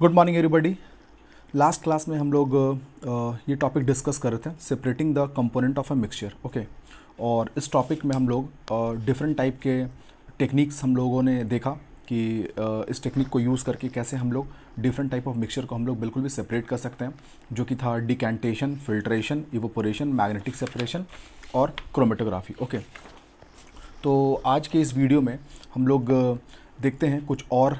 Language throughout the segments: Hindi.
Good morning everybody last class में हम लोग ये टॉपिक डिस्कस कर रहे थे separating the component of a mixture okay और इस टॉपिक में हम लोग डिफरेंट टाइप के टेक्निक्स हम लोगों ने देखा कि इस टेक्निक को यूज़ करके कैसे हम लोग डिफरेंट टाइप ऑफ मिक्सचर को हम लोग बिल्कुल भी सेपरेट कर सकते हैं जो कि था decantation filtration evaporation magnetic separation और क्रोमेटोग्राफी ओके तो आज के इस वीडियो में हम लोग देखते हैं कुछ और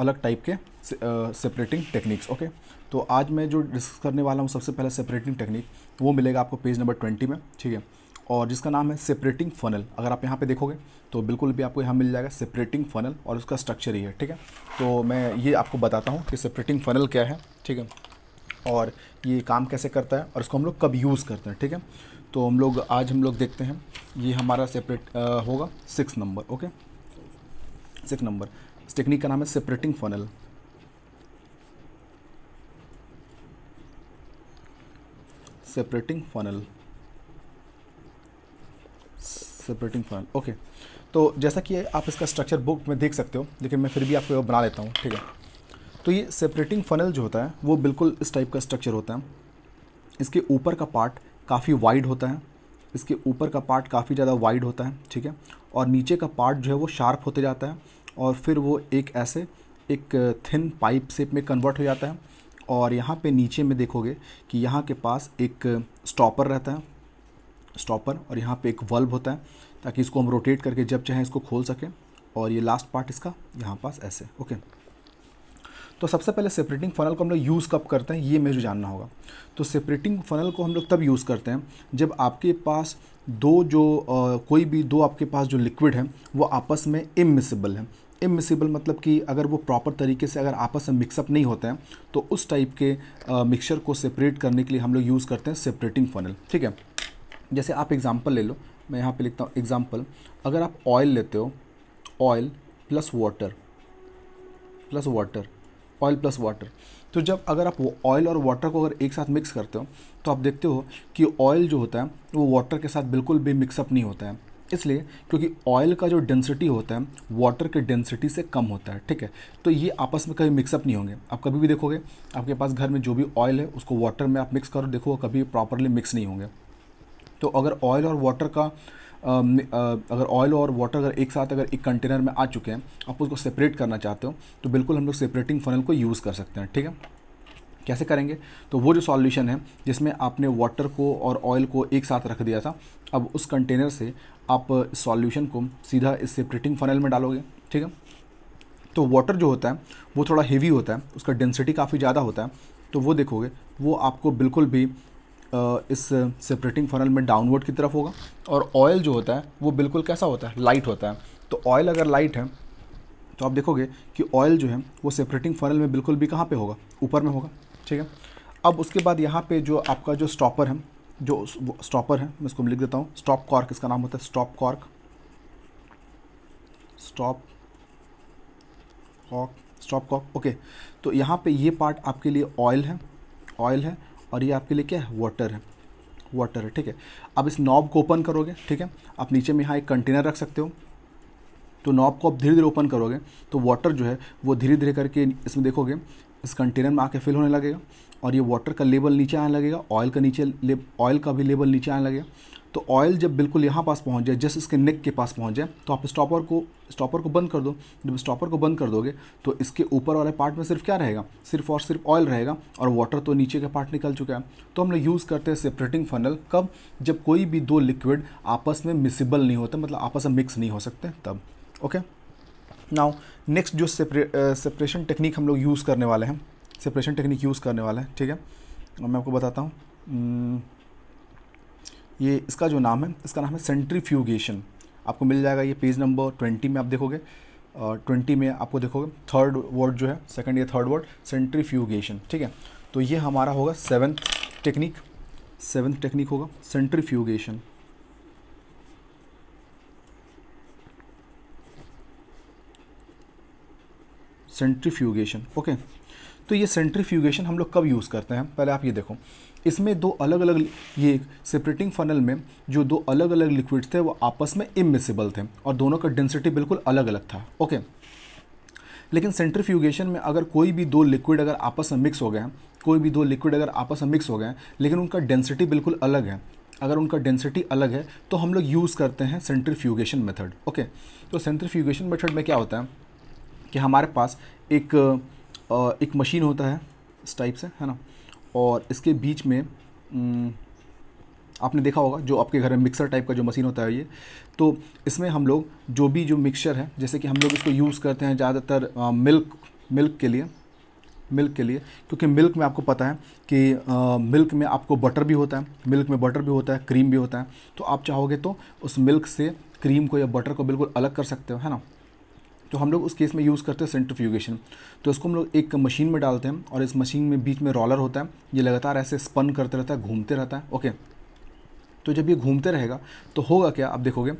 अलग टाइप के सेपरेटिंग टेक्निक्स ओके तो आज मैं जो डिस्कस करने वाला हूँ सबसे पहले सेपरेटिंग टेक्निक वो मिलेगा आपको पेज नंबर ट्वेंटी में ठीक है और जिसका नाम है सेपरेटिंग फनल अगर आप यहाँ पे देखोगे तो बिल्कुल भी आपको यहाँ मिल जाएगा सेपरेटिंग फनल और उसका स्ट्रक्चर ही है ठीक है तो मैं ये आपको बताता हूँ कि सेपरेटिंग फनल क्या है ठीक है और ये काम कैसे करता है और इसको हम लोग कब यूज़ करते हैं ठीक है तो हम लोग आज हम लोग देखते हैं ये हमारा सेपरेट होगा six number okay six number इस टेक्निक का नाम है separating funnel separating funnel separating funnel okay तो जैसा कि आप इसका स्ट्रक्चर बुक में देख सकते हो लेकिन मैं फिर भी आपको बना लेता हूँ ठीक है तो ये सेपरेटिंग फनल जो होता है वो बिल्कुल इस टाइप का स्ट्रक्चर होता है इसके ऊपर का पार्ट काफ़ी वाइड होता है इसके ऊपर का पार्ट काफ़ी ज़्यादा वाइड होता है ठीक है और नीचे का पार्ट जो है वो शार्प होते जाता है और फिर वो एक ऐसे एक थिन पाइप शेप में कन्वर्ट हो जाता है और यहाँ पे नीचे में देखोगे कि यहाँ के पास एक स्टॉपर रहता है स्टॉपर और यहाँ पे एक बल्ब होता है ताकि इसको हम रोटेट करके जब चाहें इसको खोल सकें और ये लास्ट पार्ट इसका यहाँ पास ऐसे ओके तो सबसे पहले सेपरेटिंग फनल को हम लोग यूज़ कब करते हैं ये मुझे जानना होगा तो सेपरेटिंग फनल को हम लोग तब यूज़ करते हैं जब आपके पास दो जो आ, कोई भी दो आपके पास जो लिक्विड है वो आपस में इमिसिबल है इमिसिबल मतलब कि अगर वो प्रॉपर तरीके से अगर आपस में मिक्सअप नहीं होते हैं तो उस टाइप के मिक्सचर को सेपरेट करने के लिए हम लोग यूज़ करते हैं सेपरेटिंग फनल ठीक है जैसे आप एग्ज़ाम्पल ले लो मैं यहाँ पे लिखता हूँ एग्ज़ाम्पल अगर आप ऑयल लेते हो oil plus water plus water oil plus water तो जब अगर आप ऑयल और वाटर को अगर एक साथ मिक्स करते हो तो आप देखते हो कि ऑयल जो होता है वो वाटर के साथ बिल्कुल भी मिक्सअप नहीं होता है इसलिए क्योंकि ऑयल का जो डेंसिटी होता है वाटर के डेंसिटी से कम होता है ठीक है तो ये आपस में कभी मिक्सअप नहीं होंगे आप कभी भी देखोगे आपके पास घर में जो भी ऑयल है उसको वाटर में आप मिक्स करो देखो कभी प्रॉपरली मिक्स नहीं होंगे तो अगर ऑयल और वाटर का आ, अगर ऑयल और वाटर अगर एक साथ अगर एक कंटेनर में आ चुके हैं आप उसको सेपरेट करना चाहते हो तो बिल्कुल हम लोग सेपरेटिंग फनल को यूज़ कर सकते हैं ठीक है कैसे करेंगे तो वो जो सॉल्यूशन है जिसमें आपने वाटर को और ऑयल को एक साथ रख दिया था अब उस कंटेनर से आप सॉल्यूशन को सीधा इससे प्रिटिंग फनल में डालोगे ठीक है तो वाटर जो होता है वो थोड़ा हेवी होता है उसका डेंसिटी काफ़ी ज़्यादा होता है तो वो देखोगे वो आपको बिल्कुल भी इस सेपरेटिंग फनल में डाउनवर्ड की तरफ होगा और ऑयल जो होता है वो बिल्कुल कैसा होता है लाइट होता है तो ऑयल अगर लाइट है तो आप देखोगे कि ऑयल जो है वो सेपरेटिंग फनल में बिल्कुल भी कहाँ पे होगा ऊपर में होगा ठीक है अब उसके बाद यहाँ पे जो आपका जो स्टॉपर है जो स्टॉपर है मैं इसको लिख देता हूँ स्टॉप कॉर्क इसका नाम होता है stop cork stop cock stop cock okay तो यहाँ पे ये पार्ट आपके लिए ऑयल है ऑयल है और ये आपके लिए क्या है वाटर है वाटर है ठीक है अब इस नॉब को ओपन करोगे ठीक है आप नीचे में यहाँ एक कंटेनर रख सकते हो तो नॉब को आप धीरे धीरे ओपन करोगे तो वाटर जो है वो धीरे धीरे करके इसमें देखोगे इस कंटेनर में आके फिल होने लगेगा और ये वाटर का लेबल नीचे आने लगेगा ऑयल का नीचे ऑयल का भी लेबल नीचे आने लगेगा तो ऑयल जब बिल्कुल यहाँ पास पहुँच जाए जस्ट इसके नेक के पास पहुँच जाए तो आप स्टॉपर को स्टॉपर को बंद कर दो जब स्टॉपर को बंद कर दोगे तो इसके ऊपर वाले पार्ट में सिर्फ क्या रहेगा सिर्फ और सिर्फ ऑयल रहेगा और वाटर तो नीचे का पार्ट निकल चुका है तो हम लोग यूज़ करते हैं सेपरेटिंग फनल कब जब कोई भी दो लिक्विड आपस में मिसिबल नहीं होते मतलब आपस में मिक्स नहीं हो सकते तब ओके नाउ नेक्स्ट जो सेपरेशन टेक्निक हम लोग यूज़ करने वाले हैं सेपरेशन टेक्निक यूज़ करने वाले हैं ठीक है और मैं आपको बताता हूँ हम्म, ये इसका जो नाम है इसका नाम है सेंट्रीफ्यूगेशन आपको मिल जाएगा ये पेज नंबर ट्वेंटी में आप देखोगे ट्वेंटी में आपको देखोगे थर्ड वर्ड जो है सेकंड या थर्ड वर्ड सेंट्रीफ्यूगेशन ठीक है तो ये हमारा होगा सेवन्थ टेक्निक सेवन्थ टेक्निक होगा सेंट्रीफ्यूगेशन सेंट्रीफ्यूगेशन ओके तो ये सेंट्रीफ्यूगेशन हम लोग कब यूज़ करते हैं पहले आप ये देखो इसमें दो अलग अलग ये सेपरेटिंग फनल में जो दो अलग अलग लिक्विड्स थे वो आपस में इमिसिबल थे और दोनों का डेंसिटी बिल्कुल अलग अलग था ओके लेकिन सेंट्रीफ्यूगेशन में अगर कोई भी दो लिक्विड अगर आपस में मिक्स हो गए कोई भी दो लिक्विड अगर आपस में मिक्स हो गए लेकिन उनका डेंसिटी बिल्कुल अलग है अगर उनका डेंसिटी अलग है तो हम लोग यूज़ करते हैं सेंट्रीफ्यूगेशन मेथड ओके तो सेंट्रीफ्यूगेशन मेथड में क्या होता है कि हमारे पास एक एक मशीन होता है इस टाइप से है ना और इसके बीच में आपने देखा होगा जो आपके घर में मिक्सर टाइप का जो मशीन होता है ये तो इसमें हम लोग जो भी जो मिक्सचर है जैसे कि हम लोग इसको यूज़ करते हैं ज़्यादातर मिल्क मिल्क के लिए मिल्क के लिए क्योंकि मिल्क में आपको पता है कि आ, मिल्क में आपको बटर भी होता है मिल्क में बटर भी होता है क्रीम भी होता है तो आप चाहोगे तो उस मिल्क से क्रीम को या बटर को बिल्कुल अलग कर सकते हो है ना तो हम लोग उस केस में यूज़ करते हैं सेंट्रीफ्यूगेशन तो इसको हम लोग एक मशीन में डालते हैं और इस मशीन में बीच में रॉलर होता है ये लगातार ऐसे स्पन करते रहता है घूमते रहता है ओके तो जब ये घूमते रहेगा तो होगा क्या आप देखोगे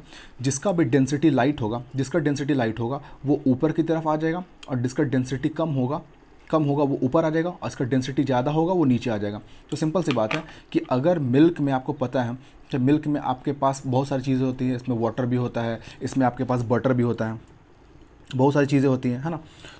जिसका भी डेंसिटी लाइट होगा जिसका डेंसिटी लाइट होगा वो ऊपर की तरफ आ जाएगा और जिसका डेंसिटी कम होगा कम होगा वो ऊपर आ जाएगा और इसका डेंसिटी ज़्यादा होगा वो नीचे आ जाएगा तो सिंपल सी बात है कि अगर मिल्क में आपको पता है कि मिल्क में आपके पास बहुत सारी चीज़ें होती हैं इसमें वाटर भी होता है इसमें आपके पास बटर भी होता है बहुत सारी चीज़ें होती हैं है ना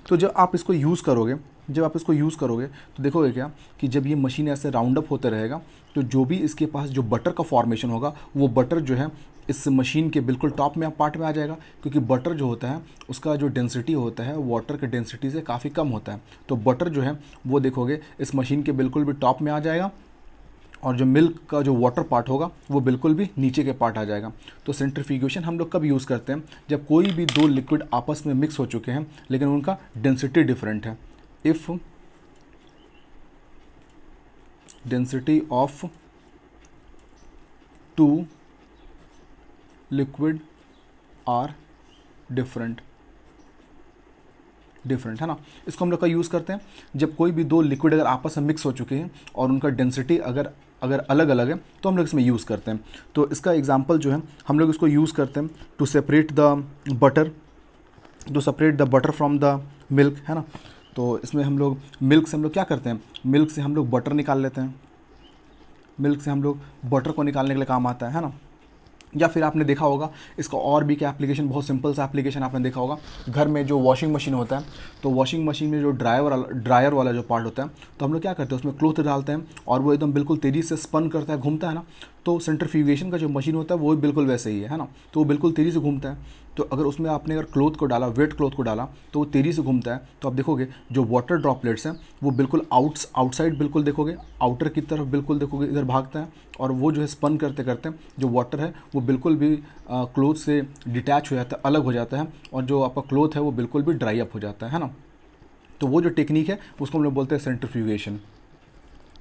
तो जब आप इसको यूज़ करोगे जब आप इसको यूज़ करोगे तो देखोगे क्या कि जब ये मशीन ऐसे राउंड अप होते रहेगा तो जो भी इसके पास जो बटर का फॉर्मेशन होगा वो बटर जो है इस मशीन के बिल्कुल टॉप में पार्ट में आ जाएगा क्योंकि बटर जो होता है उसका जो डेंसिटी होता है वाटर के डेंसिटी से काफ़ी कम होता है तो बटर जो है वो देखोगे इस मशीन के बिल्कुल भी टॉप में आ जाएगा और जो मिल्क का जो वाटर पार्ट होगा वो बिल्कुल भी नीचे के पार्ट आ जाएगा तो सेंट्रीफ्यूगेशन हम लोग कब यूज़ करते हैं जब कोई भी दो लिक्विड आपस में मिक्स हो चुके हैं लेकिन उनका डेंसिटी डिफरेंट है if density of two liquid are different different है ना इसको हम लोग का यूज़ करते हैं जब कोई भी दो लिक्विड अगर आपस में मिक्स हो चुके हैं और उनका डेंसिटी अगर अगर अलग अलग है तो हम लोग इसमें यूज़ करते हैं तो इसका एग्जाम्पल जो है हम लोग इसको यूज़ करते हैं to separate the butter to separate the butter from the milk है ना तो इसमें हम लोग मिल्क से हम लोग क्या करते हैं मिल्क से हम लोग बटर निकाल लेते हैं मिल्क से हम लोग बटर को निकालने के लिए काम आता है है ना या फिर आपने देखा होगा इसका और भी क्या एप्लीकेशन बहुत सिंपल सा एप्लीकेशन आपने देखा होगा घर में जो वॉशिंग मशीन होता है तो वॉशिंग मशीन में जो ड्रायर वाला ड्रायर वाला जो पार्ट होता है तो हम लोग क्या करते हैं उसमें क्लोथ डालते हैं और वो एकदम बिल्कुल तेज़ी से स्पन करता है घूमता है ना तो सेंट्रीफ्यूगेशन का जो मशीन होता है वो बिल्कुल वैसे ही है ना तो वो बिल्कुल तेज़ी से घूमता है तो अगर उसमें आपने अगर क्लोथ को डाला वेट क्लोथ को डाला तो वो तेज़ी से घूमता है तो आप देखोगे जो वाटर ड्रॉपलेट्स हैं वो बिल्कुल आउट्स आउटसाइड बिल्कुल देखोगे आउटर की तरफ बिल्कुल देखोगे इधर भागता है और वो जो है स्पन करते करते जो वाटर है वो बिल्कुल भी क्लोथ से डिटैच हो जाता है अलग हो जाता है और जो आपका क्लोथ है वो बिल्कुल भी ड्राई अप हो जाता है ना तो वो जो टेक्निक है उसको हम लोग बोलते हैं सेंट्रीफ्यूगेशन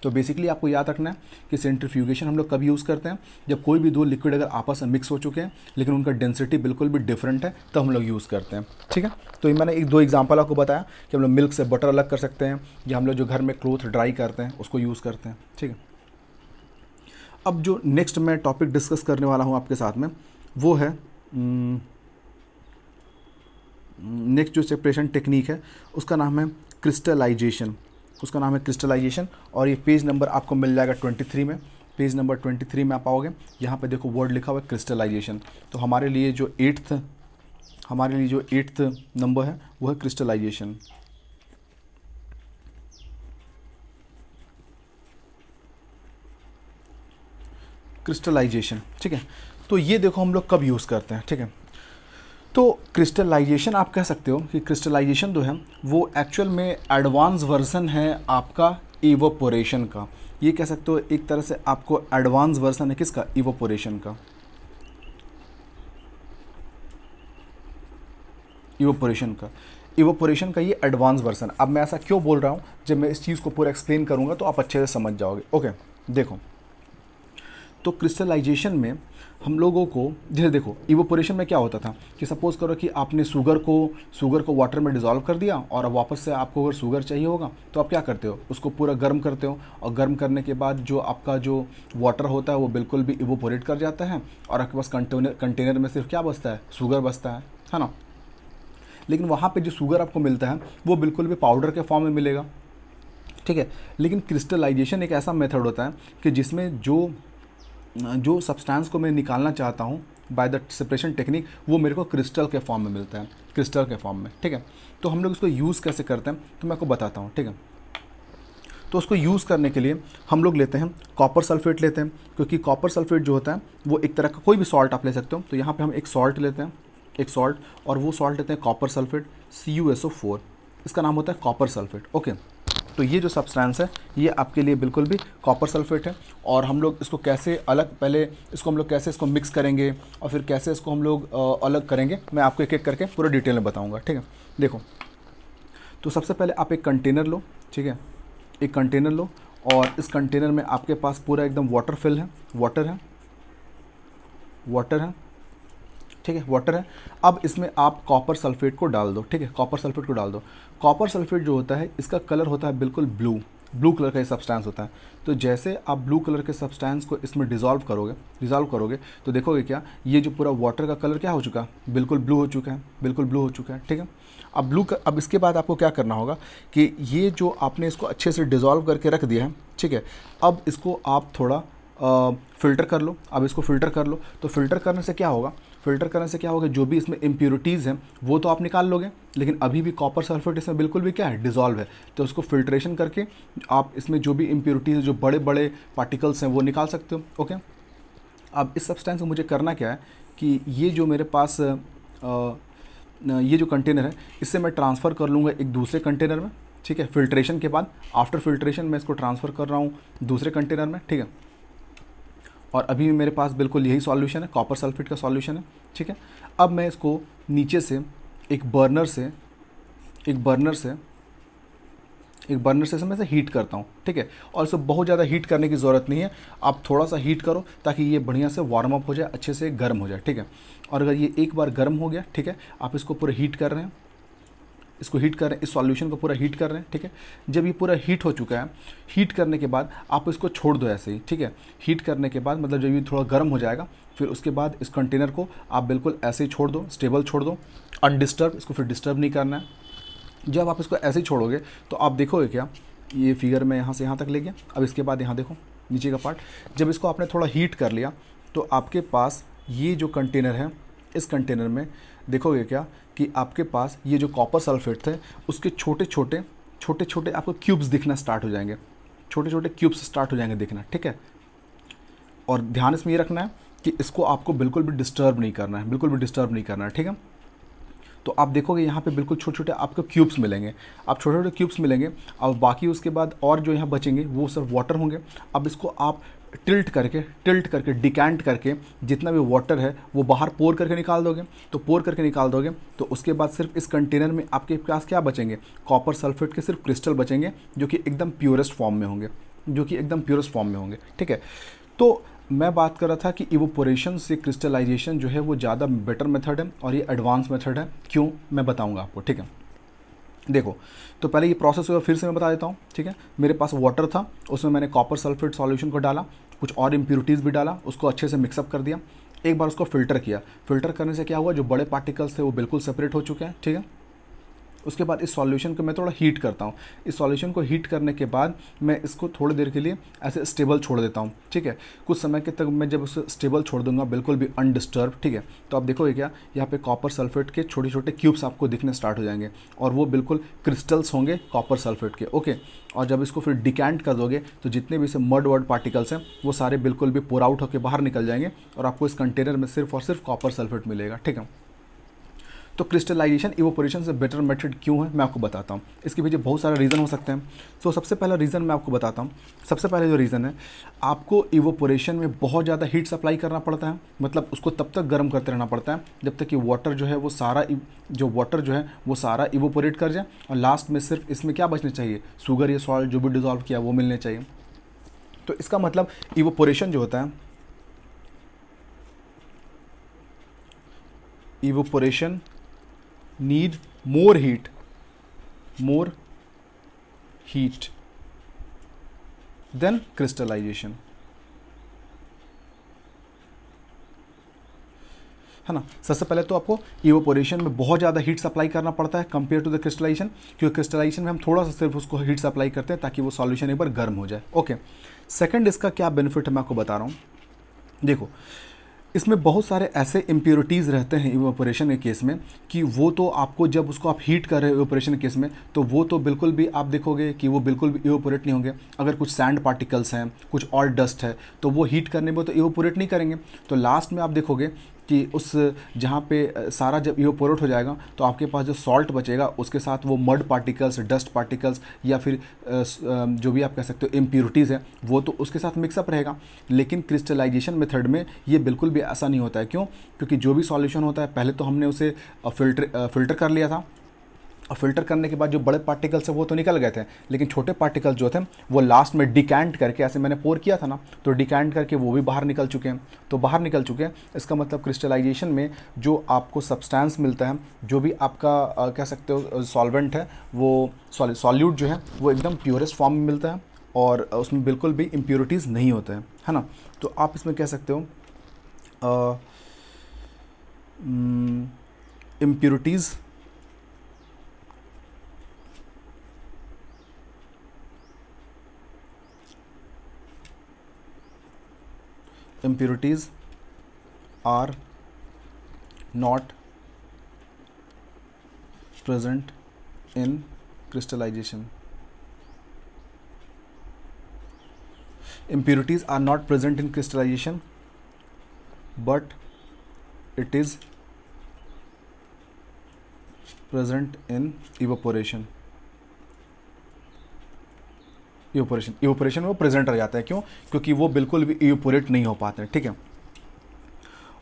तो बेसिकली आपको याद रखना है कि सेंट्रीफ्यूगेशन हम लोग कब यूज़ करते हैं जब कोई भी दो लिक्विड अगर आपस में मिक्स हो चुके हैं लेकिन उनका डेंसिटी बिल्कुल भी डिफरेंट है तब तो हम लोग यूज़ करते हैं ठीक है तो मैंने एक दो एग्जाम्पल आपको बताया कि हम लोग मिल्क से बटर अलग कर सकते हैं या हम लोग जो घर में क्लोथ ड्राई करते हैं उसको यूज़ करते हैं ठीक है अब जो नेक्स्ट मैं टॉपिक डिस्कस करने वाला हूँ आपके साथ में वो है नेक्स्ट हम्म, हम्म, जो सेपरेशन टेक्निक है उसका नाम है क्रिस्टलाइजेशन उसका नाम है क्रिस्टलाइजेशन और ये पेज नंबर आपको मिल जाएगा ट्वेंटी थ्री में पेज नंबर ट्वेंटी थ्री में आप पाओगे यहाँ पे देखो वर्ड लिखा हुआ है क्रिस्टलाइजेशन तो हमारे लिए जो एट्थ हमारे लिए जो एट्थ नंबर है वो है क्रिस्टलाइजेशन क्रिस्टलाइजेशन ठीक है तो ये देखो हम लोग कब यूज़ करते हैं ठीक है तो क्रिस्टलाइजेशन आप कह सकते हो कि क्रिस्टलाइजेशन जो है वो एक्चुअल में एडवांस वर्जन है आपका इवोपोरेशन का ये कह सकते हो एक तरह से आपको एडवांस वर्जन है किसका इवोपोरेशन का इवोपोरेशन का इवोपोरेशन का ये एडवांस वर्जन अब मैं ऐसा क्यों बोल रहा हूँ जब मैं इस चीज़ को पूरा एक्सप्लेन करूँगा तो आप अच्छे से समझ जाओगे ओके देखो तो क्रिस्टलाइजेशन में हम लोगों को जैसे देखो इवोपोरेशन में क्या होता था कि सपोज़ करो कि आपने शुगर को शुगर को वाटर में डिज़ोल्व कर दिया और अब वापस से आपको अगर शुगर चाहिए होगा तो आप क्या करते हो उसको पूरा गर्म करते हो और गर्म करने के बाद जो आपका जो वाटर होता है वो बिल्कुल भी इवोपोरेट कर जाता है और आपके पास कंटेनर कंटेनर में सिर्फ क्या बचता है शुगर बचता है है ना लेकिन वहाँ पर जो शुगर आपको मिलता है वो बिल्कुल भी पाउडर के फॉर्म में मिलेगा ठीक है लेकिन क्रिस्टलाइजेशन एक ऐसा मेथड होता है कि जिसमें जो जो सब्सटेंस को मैं निकालना चाहता हूँ बाय द सेपरेशन टेक्निक वो मेरे को क्रिस्टल के फॉर्म में मिलता है क्रिस्टल के फॉर्म में ठीक है तो हम लोग इसको यूज़ कैसे करते हैं तो मैं आपको बताता हूँ ठीक है तो उसको यूज़ करने के लिए हम लोग लेते हैं कॉपर सल्फेट लेते हैं क्योंकि कॉपर सल्फेट जो होता है वो एक तरह का कोई भी सॉल्ट आप ले सकते हो तो यहाँ पर हम एक सॉल्ट लेते हैं एक सॉल्ट और वो सॉल्ट लेते हैं कॉपर सल्फेट सी इसका नाम होता है कॉपर सल्फेट ओके तो ये जो सब्सटेंस है ये आपके लिए बिल्कुल भी कॉपर सल्फेट है और हम लोग इसको कैसे अलग पहले इसको हम लोग कैसे इसको मिक्स करेंगे और फिर कैसे इसको हम लोग अलग करेंगे मैं आपको एक एक करके पूरा डिटेल में बताऊँगा ठीक है देखो तो सबसे पहले आप एक कंटेनर लो ठीक है एक कंटेनर लो और इस कंटेनर में आपके पास पूरा एकदम वाटर फिल है वाटर है वाटर है ठीक है वाटर है अब इसमें आप कॉपर सल्फेट को डाल दो ठीक है कॉपर सल्फेट को डाल दो कॉपर सल्फेट जो होता है इसका कलर होता है बिल्कुल ब्लू ब्लू कलर का ये सब्सटेंस होता है तो जैसे आप ब्लू कलर के सब्सटेंस को इसमें डिजॉल्व करोगे डिजॉल्व करोगे तो देखोगे क्या ये जो पूरा वाटर का कलर क्या हो चुका है बिल्कुल ब्लू हो चुका है बिल्कुल ब्लू हो चुका है ठीक है अब ब्लू का अब इसके बाद आपको क्या करना होगा कि ये जो आपने इसको अच्छे से डिजॉल्व करके रख दिया है ठीक है अब इसको आप थोड़ा फ़िल्टर कर लो अब इसको फ़िल्टर कर लो तो फ़िल्टर करने से क्या होगा फिल्टर करने से क्या होगा जो भी इसमें इम्प्योरिटीज़ हैं वो तो आप निकाल लोगे लेकिन अभी भी कॉपर सल्फेट इसमें बिल्कुल भी क्या है डिजॉल्व है तो उसको फिल्ट्रेशन करके आप इसमें जो भी इम्प्योरिटीज़ जो बड़े बड़े पार्टिकल्स हैं वो निकाल सकते हो ओके अब इस सब्सटेंस में मुझे करना क्या है कि ये जो मेरे पास आ, ये जो कंटेनर है इससे मैं ट्रांसफ़र कर लूँगा एक दूसरे कंटेनर में ठीक है फिल्ट्रेशन के बाद आफ्टर फिल्ट्रेशन मैं इसको ट्रांसफ़र कर रहा हूँ दूसरे कंटेनर में ठीक है और अभी भी मेरे पास बिल्कुल यही सॉल्यूशन है कॉपर सल्फेट का सॉल्यूशन है ठीक है अब मैं इसको नीचे से एक बर्नर से एक बर्नर से एक बर्नर से मैं इसे हीट करता हूँ ठीक है और इसे बहुत ज़्यादा हीट करने की ज़रूरत नहीं है आप थोड़ा सा हीट करो ताकि ये बढ़िया से वार्म अप हो जाए अच्छे से गर्म हो जाए ठीक है और अगर ये एक बार गर्म हो गया ठीक है आप इसको पूरे हीट कर रहे हैं इसको हीट कर रहे हैं इस सॉल्यूशन को पूरा हीट कर रहे हैं ठीक है जब ये पूरा हीट हो चुका है हीट करने के बाद आप इसको छोड़ दो ऐसे ही ठीक है हीट करने के बाद मतलब जब ये थोड़ा गर्म हो जाएगा फिर उसके बाद इस कंटेनर को आप बिल्कुल ऐसे ही छोड़ दो स्टेबल छोड़ दो अनडिस्टर्ब इसको फिर डिस्टर्ब नहीं करना है जब आप इसको ऐसे ही छोड़ोगे तो आप देखोगे क्या ये फिगर मैं यहाँ से यहाँ तक ले गया अब इसके बाद यहाँ देखो नीचे का पार्ट जब इसको आपने थोड़ा हीट कर लिया तो आपके पास ये जो कंटेनर है इस कंटेनर में देखोगे क्या कि आपके पास ये जो कॉपर सल्फेट थे उसके छोटे छोटे छोटे छोटे आपको क्यूब्स दिखना स्टार्ट हो जाएंगे छोटे छोटे क्यूब्स स्टार्ट हो जाएंगे दिखना ठीक है और ध्यान इसमें ये रखना है कि इसको आपको बिल्कुल भी डिस्टर्ब नहीं करना है बिल्कुल भी डिस्टर्ब नहीं करना है ठीक है तो आप देखोगे यहाँ पे बिल्कुल छोटे छोटे आपको क्यूब्स मिलेंगे आप छोटे छोटे क्यूब्स मिलेंगे अब बाकी उसके बाद और जो यहाँ बचेंगे वो सब वाटर होंगे अब इसको आप टिल्ट करके टिल्ट करके डिकैंट करके जितना भी वाटर है वो बाहर पोर करके निकाल दोगे तो पोर करके निकाल दोगे तो उसके बाद सिर्फ इस कंटेनर में आपके पास क्या बचेंगे कॉपर सल्फेट के सिर्फ क्रिस्टल बचेंगे जो कि एकदम प्योरेस्ट फॉर्म में होंगे जो कि एकदम प्योरेस्ट फॉर्म में होंगे ठीक है तो मैं बात कर रहा था कि इवोपोरेशन से क्रिस्टलाइजेशन जो है वो ज़्यादा बेटर मेथड है और ये एडवांस मेथड है क्यों मैं बताऊँगा आपको ठीक है देखो तो पहले ये प्रोसेस हुआ फिर से मैं बता देता हूँ ठीक है मेरे पास वाटर था उसमें मैंने कॉपर सल्फेट सॉल्यूशन को डाला कुछ और इम्प्यूरिटीज़ भी डाला उसको अच्छे से मिक्सअप कर दिया एक बार उसको फिल्टर किया फिल्टर करने से क्या हुआ जो बड़े पार्टिकल्स थे वो बिल्कुल सेपरेट हो चुके हैं ठीक है उसके बाद इस सॉल्यूशन को मैं थोड़ा हीट करता हूँ इस सॉल्यूशन को हीट करने के बाद मैं इसको थोड़ी देर के लिए ऐसे स्टेबल छोड़ देता हूँ ठीक है कुछ समय के तक मैं जब उसे स्टेबल छोड़ दूंगा बिल्कुल भी अनडिस्टर्ब ठीक है तो आप देखोगे क्या यहाँ पे कॉपर सल्फेट के छोटे छोटे क्यूब्स आपको दिखने स्टार्ट हो जाएंगे और वो बिल्कुल क्रिस्टल्स होंगे कॉपर सल्फेट के ओके और जब इसको फिर डिकैंट कर दोगे तो जितने भी इसे मड वर्ड पार्टिकल्स हैं वो सारे बिल्कुल भी पोर आउट होकर बाहर निकल जाएंगे और आपको इस कंटेनर में सिर्फ और सिर्फ कॉपर सल्फेट मिलेगा ठीक है तो क्रिस्टलाइजेशन इवोपोरेशन से बेटर मेथड क्यों है मैं आपको बताता हूँ इसके पीछे बहुत सारे रीज़न हो सकते हैं सो तो सबसे पहला रीज़न मैं आपको बताता हूँ सबसे पहले जो रीज़न है आपको इवोपोरेशन में बहुत ज़्यादा हीट सप्लाई करना पड़ता है मतलब उसको तब तक गर्म करते रहना पड़ता है जब तक कि वाटर जो है वो सारा जो वाटर जो है वो सारा इवोपोरेट कर जाए और लास्ट में सिर्फ इसमें क्या बचना चाहिए शुगर या सॉल्ट जो भी डिज़ोल्व किया वो मिलने चाहिए तो इसका मतलब इवोपोरेशन जो होता है evaporation need more heat more heat than crystallization है ना सबसे पहले तो आपको इवोपोरेशन में बहुत ज़्यादा हीट सप्लाई करना पड़ता है कंपेयर टू द क्रिस्टलाइजेशन क्योंकि क्रिस्टलाइजेशन में हम थोड़ा सा सिर्फ उसको हीट सप्लाई करते हैं ताकि वो सॉल्यूशन एक बार गर्म हो जाए ओके सेकंड इसका क्या बेनिफिट है मैं आपको बता रहा हूँ देखो इसमें बहुत सारे ऐसे इम्प्योरिटीज़ रहते हैं ऑपरेशन के केस में कि वो तो आपको जब उसको आप हीट कर रहे हो के केस में तो वो तो बिल्कुल भी आप देखोगे कि वो बिल्कुल भी इवोपोरेट नहीं होंगे अगर कुछ सैंड पार्टिकल्स हैं कुछ और डस्ट है तो वो हीट करने में तो इवोपोरेट नहीं करेंगे तो लास्ट में आप देखोगे कि उस जहाँ पे सारा जब इवोपोरेट हो जाएगा तो आपके पास जो सॉल्ट बचेगा उसके साथ वो मड पार्टिकल्स डस्ट पार्टिकल्स या फिर जो भी आप कह सकते हो इम्प्योरिटीज़ है वो तो उसके साथ मिक्सअप रहेगा लेकिन क्रिस्टलाइजेशन मेथड में ये बिल्कुल भी ऐसा नहीं होता है क्यों क्योंकि जो भी सॉल्यूशन होता है पहले तो हमने उसे फिल्टर फिल्टर कर लिया था और फिल्टर करने के बाद जो बड़े पार्टिकल्स है वो तो निकल गए थे लेकिन छोटे पार्टिकल जो थे वो लास्ट में डिकैंट करके ऐसे मैंने पोर किया था ना तो डिकैंट करके वो भी बाहर निकल चुके हैं तो बाहर निकल चुके हैं इसका मतलब क्रिस्टलाइजेशन में जो आपको सब्सटेंस मिलता है जो भी आपका आ, कह सकते हो सॉल्वेंट है वो सॉल्यूट जो है वो एकदम प्योरेस्ट फॉर्म में मिलता है और उसमें बिल्कुल भी इम्प्योरिटीज़ नहीं होते हैं है ना तो आप इसमें कह सकते हो impurities impurities are not present in crystallization. Impurities are not present in crystallization, but it is present in evaporation. Evaporation evaporation में वो प्रेजेंट रह जाता है क्यों क्योंकि वो बिल्कुल भी ईपोरेट नहीं हो पाते हैं ठीक है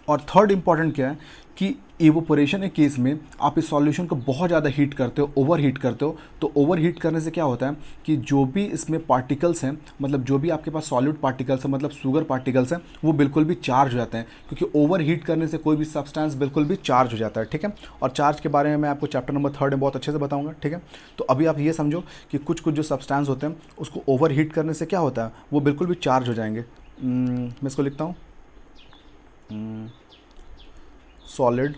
और थर्ड इंपॉर्टेंट क्या है कि इवोपोरेशन के केस में आप इस सॉल्यूशन को बहुत ज़्यादा हीट करते हो ओवर हीट करते हो तो ओवर हीट करने से क्या होता है कि जो भी इसमें पार्टिकल्स हैं मतलब जो भी आपके पास सॉलिड पार्टिकल्स हैं मतलब शुगर पार्टिकल्स हैं वो बिल्कुल भी चार्ज हो जाते हैं क्योंकि ओवर हीट करने से कोई भी सब्सटेंस बिल्कुल भी चार्ज हो जाता है ठीक है और चार्ज के बारे में मैं आपको चैप्टर नंबर थर्ड में बहुत अच्छे से बताऊँगा ठीक है तो अभी आप ये समझो कि कुछ कुछ जो सब्सटेंस होते हैं उसको ओवर हीट करने से क्या होता है वो बिल्कुल भी चार्ज हो जाएंगे hmm, मैं इसको लिखता हूँ hmm. solid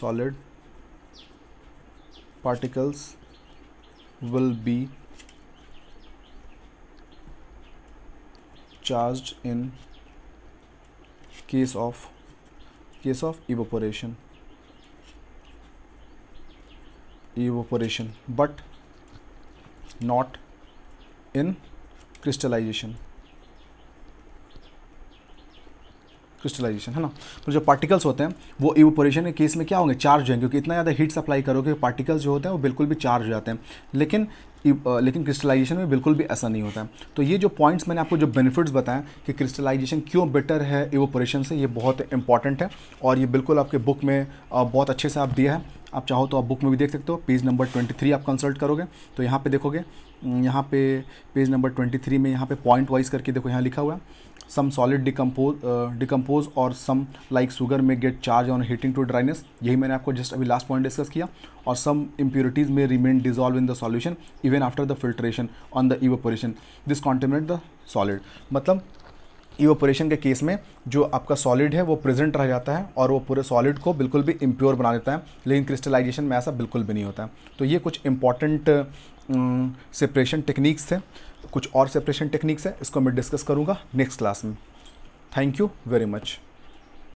solid particles will be charged in case of case of evaporation evaporation but not in crystallization crystallization है ना तो जो पार्टिकल्स होते हैं वो इवोपोरेशन के केस में क्या होंगे चार्ज होंगे क्योंकि इतना ज़्यादा हीट सप्लाई करोगे पार्टिकल्स जो होते हैं वो बिल्कुल भी चार्ज हो जाते हैं लेकिन लेकिन क्रिस्टलाइजेशन में बिल्कुल भी ऐसा नहीं होता है तो ये जो पॉइंट्स मैंने आपको जो बेनिफिट्स बताएं कि क्रिस्टलाइजेशन क्यों बेटर है इवोपोरेशन से ये बहुत इंपॉर्टेंट है और ये बिल्कुल आपके बुक में बहुत अच्छे से आप दिया है आप चाहो तो आप बुक में भी देख सकते हो पेज नंबर 23 आप कंसल्ट करोगे तो यहाँ पे देखोगे यहाँ पे पेज नंबर 23 में यहाँ पे पॉइंट वाइज करके देखो यहाँ लिखा हुआ है सम सॉलिड डिकम्पोज डिकम्पोज और some like sugar may get charred on heating to dryness यही मैंने आपको जस्ट अभी लास्ट पॉइंट डिस्कस किया और some impurities may remain dissolved in the solution even after the filtration on the evaporation this contaminate the solid मतलब इवोपोरेशन के केस में जो आपका सॉलिड है वो प्रेजेंट रह जाता है और वो पूरे सॉलिड को बिल्कुल भी इम्प्योर बना देता है लेकिन क्रिस्टलाइजेशन में ऐसा बिल्कुल भी नहीं होता है तो ये कुछ इंपॉर्टेंट सेपरेशन टेक्निक्स थे कुछ और सेपरेशन टेक्निक्स है इसको मैं डिस्कस करूँगा नेक्स्ट क्लास में थैंक यू वेरी मच